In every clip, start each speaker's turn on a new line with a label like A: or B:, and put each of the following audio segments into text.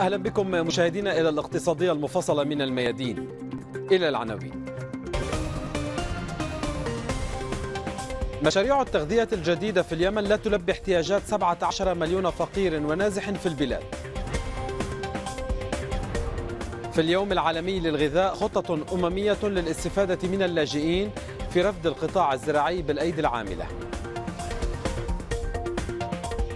A: أهلا بكم مشاهدينا إلى الاقتصادية المفصلة من الميادين إلى العناوين مشاريع التغذية الجديدة في اليمن لا تلبي احتياجات 17 مليون فقير ونازح في البلاد في اليوم العالمي للغذاء خطة أممية للاستفادة من اللاجئين في رفض القطاع الزراعي بالأيدي العاملة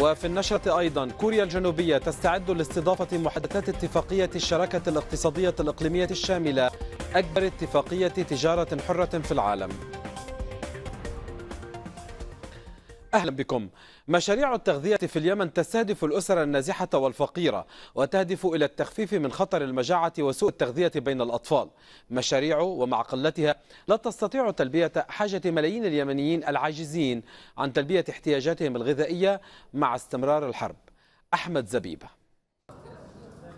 A: وفي النشرة أيضا كوريا الجنوبية تستعد لاستضافة محادثات اتفاقية الشراكة الاقتصادية الإقليمية الشاملة أكبر اتفاقية تجارة حرة في العالم أهلا بكم مشاريع التغذية في اليمن تستهدف الأسر النازحة والفقيرة وتهدف إلى التخفيف من خطر المجاعة وسوء التغذية بين الأطفال مشاريع ومع قلتها لا تستطيع تلبية حاجة ملايين اليمنيين العاجزين عن تلبية احتياجاتهم الغذائية مع استمرار الحرب أحمد زبيبه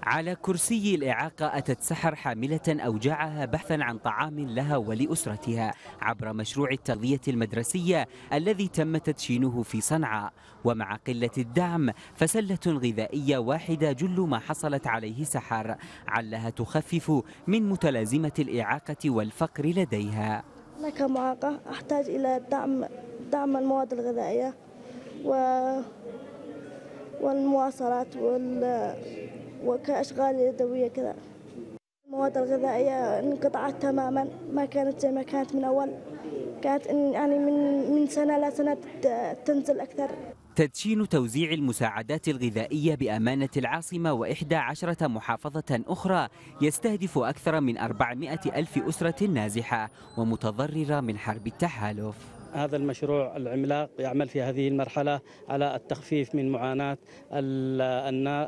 B: على كرسي الإعاقة أتت سحر حاملة أوجاعها بحثا عن طعام لها ولأسرتها عبر مشروع التغذية المدرسية الذي تم تدشينه في صنعاء ومع قلة الدعم فسلة غذائية واحدة جل ما حصلت عليه سحر علها تخفف من متلازمة الإعاقة والفقر لديها
C: أنا كمعاقة أحتاج إلى دعم دعم المواد الغذائية و والمواصلات وال وكأشغال يدوية كذا المواد الغذائية انقطعت تماما ما كانت زي ما كانت من أول كانت يعني من من سنة لسنة تنزل أكثر
B: تدشين توزيع المساعدات الغذائية بأمانة العاصمة وإحدى عشرة محافظة أخرى يستهدف أكثر من 400 ألف أسرة نازحة ومتضررة من حرب التحالف
A: هذا المشروع العملاق يعمل في هذه المرحلة على التخفيف من معاناة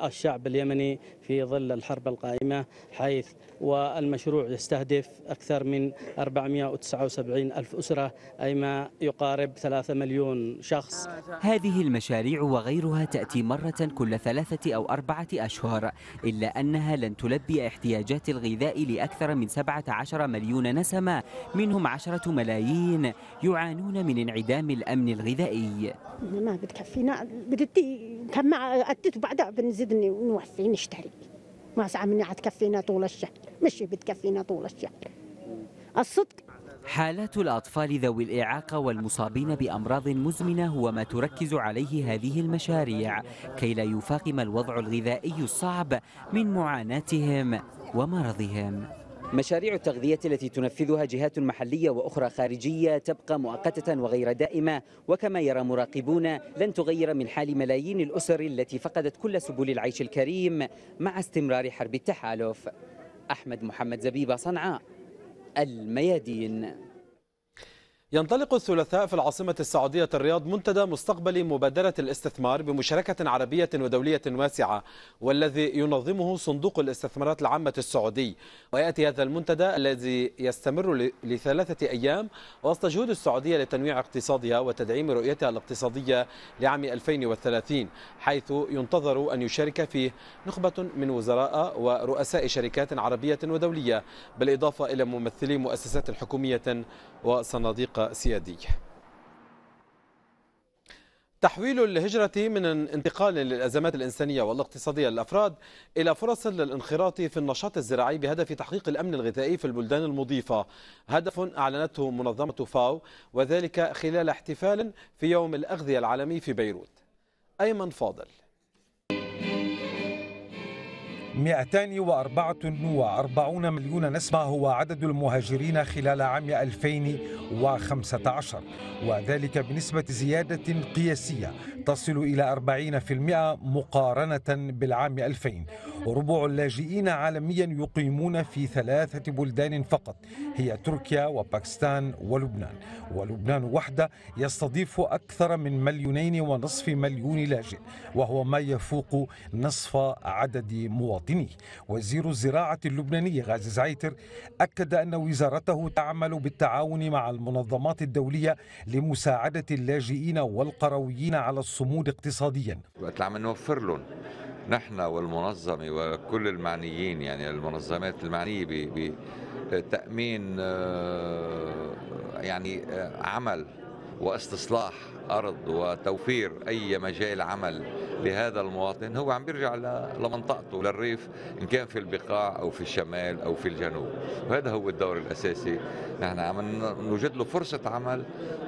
A: الشعب اليمني في ظل الحرب القائمة حيث والمشروع يستهدف أكثر من 479 ألف أسرة أي
B: ما يقارب 3 مليون شخص هذه المشاريع وغيرها تأتي مرة كل ثلاثة أو أربعة أشهر إلا أنها لن تلبي احتياجات الغذاء لأكثر من 17 مليون نسمة منهم 10 ملايين يعانون من انعدام الأمن الغذائي
D: نعم، ما بتكفينا بدتي كم عدت وبعدها بنزيد نوفي نشتري ما ساعة منها تكفينا طول الشهر مشي بتكفينا طول الشهر الصدق
B: حالات الأطفال ذوي الإعاقة والمصابين بأمراض مزمنة هو ما تركز عليه هذه المشاريع كي لا يفاقم الوضع الغذائي الصعب من معاناتهم ومرضهم مشاريع التغذية التي تنفذها جهات محلية وأخرى خارجية تبقى مؤقتة وغير دائمة وكما يرى مراقبون لن تغير من حال ملايين الأسر التي فقدت كل سبل العيش الكريم مع استمرار حرب التحالف أحمد محمد زبيبة صنعاء الميادين ينطلق
A: الثلاثاء في العاصمة السعودية الرياض منتدى مستقبل مبادرة الاستثمار بمشاركة عربية ودولية واسعة والذي ينظمه صندوق الاستثمارات العامة السعودي ويأتي هذا المنتدى الذي يستمر لثلاثة أيام وسط جهود السعودية لتنويع اقتصادها وتدعيم رؤيتها الاقتصادية لعام 2030 حيث ينتظر أن يشارك فيه نخبة من وزراء ورؤساء شركات عربية ودولية بالإضافة إلى ممثلي مؤسسات حكومية وصناديق سيادية تحويل الهجرة من انتقال للأزمات الإنسانية والاقتصادية للأفراد إلى فرص للانخراط في النشاط الزراعي بهدف تحقيق الأمن الغذائي في البلدان المضيفة هدف أعلنته منظمة فاو وذلك خلال احتفال في يوم الأغذية العالمي في بيروت أيمن فاضل
C: 244 مليون نسمة هو عدد المهاجرين خلال عام 2015 وذلك بنسبة زيادة قياسية تصل إلى 40% مقارنة بالعام 2000 ربع اللاجئين عالميا يقيمون في ثلاثة بلدان فقط هي تركيا وباكستان ولبنان ولبنان وحده يستضيف أكثر من مليونين ونصف مليون لاجئ وهو ما يفوق نصف عدد مواطنين الوطني وزير الزراعة اللبناني غازي زعيتر أكد أن وزارته تعمل بالتعاون مع المنظمات الدولية لمساعدة اللاجئين والقرويين على الصمود اقتصاديا وقت عم نوفر لهم نحن والمنظمة وكل المعنيين يعني المنظمات المعنية بتأمين آه، يعني آه، عمل واستصلاح ارض وتوفير اي مجال عمل لهذا المواطن هو عم بيرجع لمنطقته للريف ان كان في البقاع او في الشمال او في الجنوب وهذا هو الدور الاساسي نحن عم نوجد له فرصه عمل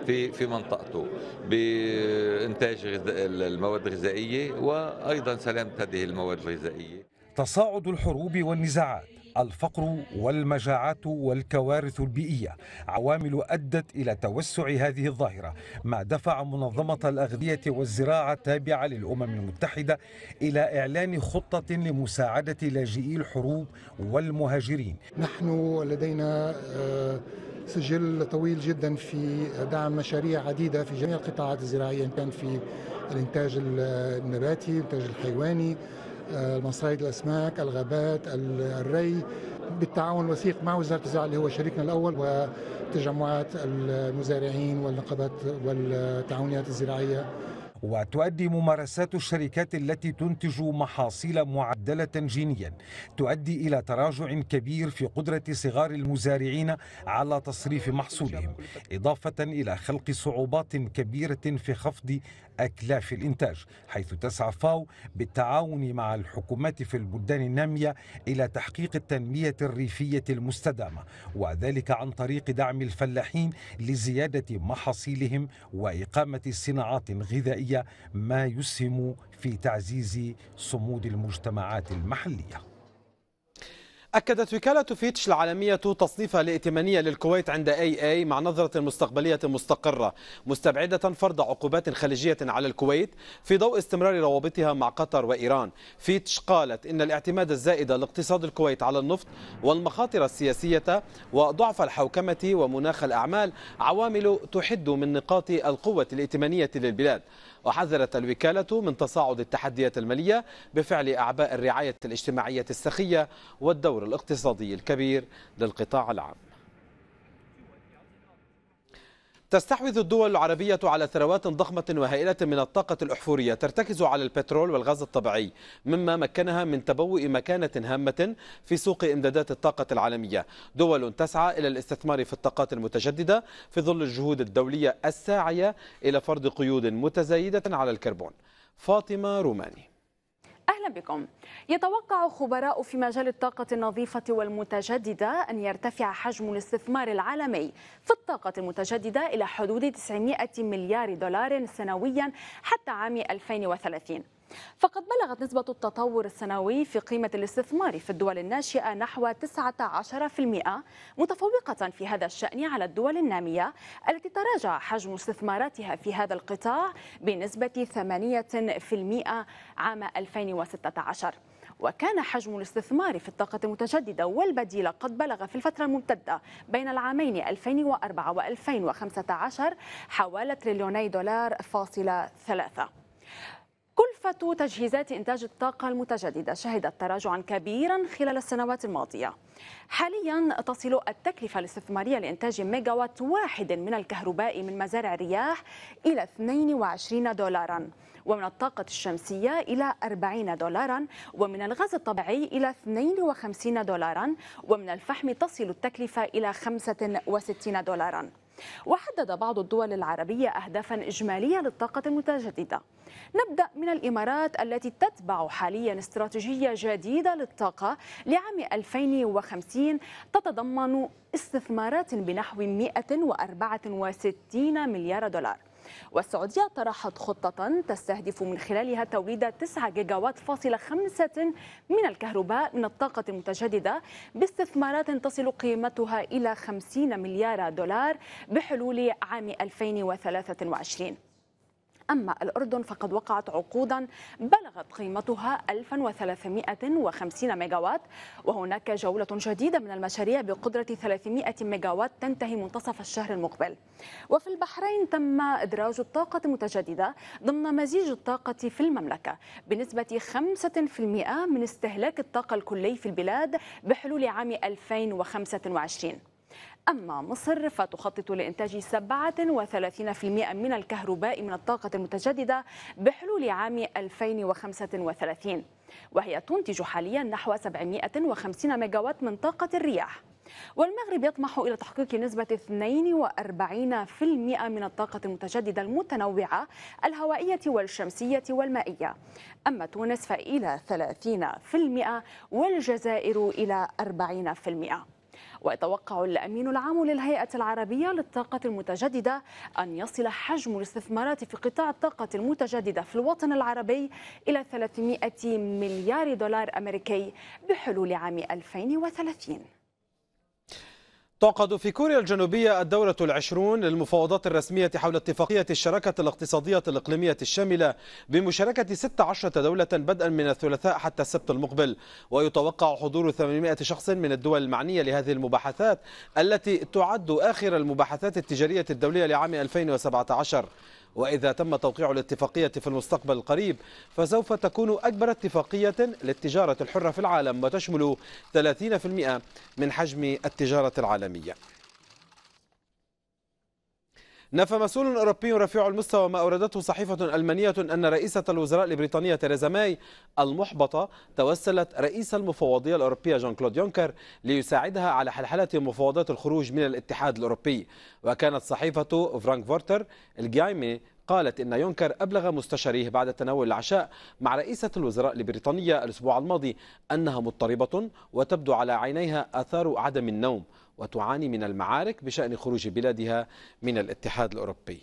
C: في في منطقته بانتاج المواد الغذائيه وايضا سلامه هذه المواد الغذائيه تصاعد الحروب والنزاعات الفقر والمجاعات والكوارث البيئية عوامل أدت إلى توسع هذه الظاهرة ما دفع منظمة الأغذية والزراعة التابعة للأمم المتحدة إلى إعلان خطة لمساعدة لاجئي الحروب والمهاجرين نحن لدينا آه، سجل طويل جدا في دعم مشاريع عديدة في جميع القطاعات الزراعية إن كان في الإنتاج النباتي الإنتاج الحيواني مصايد الاسماك، الغابات، الري بالتعاون الوثيق مع وزاره الزراعه اللي هو شريكنا الاول وتجمعات المزارعين والنقابات والتعاونيات الزراعيه وتؤدي ممارسات الشركات التي تنتج محاصيل معدلة جينيا تؤدي إلى تراجع كبير في قدرة صغار المزارعين على تصريف محصولهم إضافة إلى خلق صعوبات كبيرة في خفض أكلاف الإنتاج حيث تسعى فاو بالتعاون مع الحكومات في البلدان النامية إلى تحقيق التنمية الريفية المستدامة وذلك عن طريق دعم الفلاحين لزيادة محاصيلهم وإقامة صناعات غذائية ما يسهم في تعزيز صمود المجتمعات المحلية
A: أكدت وكالة فيتش العالمية تصنيفها الائتمانية للكويت عند أي أي مع نظرة مستقبلية مستقرة مستبعدة فرض عقوبات خليجية على الكويت في ضوء استمرار روابطها مع قطر وإيران فيتش قالت إن الاعتماد الزائد لاقتصاد الكويت على النفط والمخاطر السياسية وضعف الحوكمة ومناخ الأعمال عوامل تحد من نقاط القوة الائتمانية للبلاد وحذرت الوكالة من تصاعد التحديات المالية بفعل أعباء الرعاية الاجتماعية السخية والدولة التطور الاقتصادي الكبير للقطاع العام تستحوذ الدول العربية على ثروات ضخمة وهائلة من الطاقة الأحفورية ترتكز على البترول والغاز الطبيعي مما مكنها من تبوء مكانة هامة في سوق إمدادات الطاقة العالمية دول تسعى إلى الاستثمار في الطاقات المتجددة في ظل الجهود الدولية الساعية إلى فرض قيود متزايدة على الكربون فاطمة روماني
D: أهلا بكم يتوقع خبراء في مجال الطاقة النظيفة والمتجددة أن يرتفع حجم الاستثمار العالمي في الطاقة المتجددة إلى حدود 900 مليار دولار سنويا حتى عام 2030 فقد بلغت نسبة التطور السنوي في قيمة الاستثمار في الدول الناشئة نحو 19% متفوقة في هذا الشأن على الدول النامية التي تراجع حجم استثماراتها في هذا القطاع بنسبة 8% عام 2016 وكان حجم الاستثمار في الطاقة المتجددة والبديلة قد بلغ في الفترة الممتدة بين العامين 2004 و 2015 حوالي تريليوني دولار فاصلة ثلاثة كلفة تجهيزات إنتاج الطاقة المتجددة شهدت تراجعا كبيرا خلال السنوات الماضية حاليا تصل التكلفة الاستثمارية لإنتاج ميجاوات واحد من الكهرباء من مزارع الرياح إلى 22 دولارا ومن الطاقة الشمسية إلى 40 دولارا ومن الغاز الطبيعي إلى 52 دولارا ومن الفحم تصل التكلفة إلى 65 دولارا وحدد بعض الدول العربية أهدافا إجمالية للطاقة المتجددة نبدأ من الإمارات التي تتبع حاليا استراتيجية جديدة للطاقة لعام 2050 تتضمن استثمارات بنحو 164 مليار دولار والسعودية طرحت خطة تستهدف من خلالها توليد 9 جيجاوات فاصلة خمسة من الكهرباء من الطاقة المتجددة باستثمارات تصل قيمتها إلى 50 مليار دولار بحلول عام 2023 أما الأردن فقد وقعت عقودا بلغت قيمتها 1350 ميجاوات وهناك جولة جديدة من المشاريع بقدرة 300 ميجاوات تنتهي منتصف الشهر المقبل وفي البحرين تم إدراج الطاقة المتجددة ضمن مزيج الطاقة في المملكة بنسبة 5% من استهلاك الطاقة الكلي في البلاد بحلول عام 2025 أما مصر فتخطط لإنتاج 37% من الكهرباء من الطاقة المتجددة بحلول عام 2035 وهي تنتج حاليا نحو 750 ميجاوات من طاقة الرياح والمغرب يطمح إلى تحقيق نسبة 42% من الطاقة المتجددة المتنوعة الهوائية والشمسية والمائية أما تونس فإلى 30% والجزائر إلى 40% ويتوقع الأمين العام للهيئة العربية للطاقة المتجددة أن يصل حجم الاستثمارات في قطاع الطاقة المتجددة في الوطن العربي إلى 300 مليار دولار أمريكي بحلول عام 2030
A: تعقد في كوريا الجنوبية الدورة العشرون للمفاوضات الرسمية حول اتفاقية الشراكة الاقتصادية الإقليمية الشاملة بمشاركة 16 دولة بدءا من الثلاثاء حتى السبت المقبل ويتوقع حضور 800 شخص من الدول المعنية لهذه المباحثات التي تعد آخر المباحثات التجارية الدولية لعام 2017 وإذا تم توقيع الاتفاقية في المستقبل القريب فسوف تكون أكبر اتفاقية للتجارة الحرة في العالم وتشمل 30% من حجم التجارة العالمية نفى مسؤول أوروبي رفيع المستوى ما أوردته صحيفة ألمانية أن رئيسة الوزراء البريطانية تيريزا ماي المحبطة توسلت رئيس المفوضية الأوروبية جون كلود يونكر ليساعدها على حلحلة مفاوضات الخروج من الاتحاد الأوروبي وكانت صحيفة فرانكفورتر الجايمي قالت إن يونكر أبلغ مستشاريه بعد تناول العشاء مع رئيسة الوزراء البريطانية الأسبوع الماضي أنها مضطربة وتبدو على عينيها آثار عدم النوم وتعاني من المعارك بشأن خروج بلادها من الاتحاد الأوروبي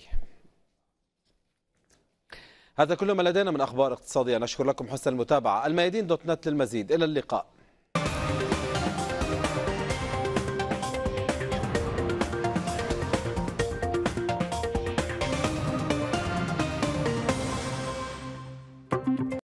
A: هذا كل ما لدينا من أخبار اقتصادية نشكر لكم حسن المتابعة الميادين دوت نت للمزيد إلى اللقاء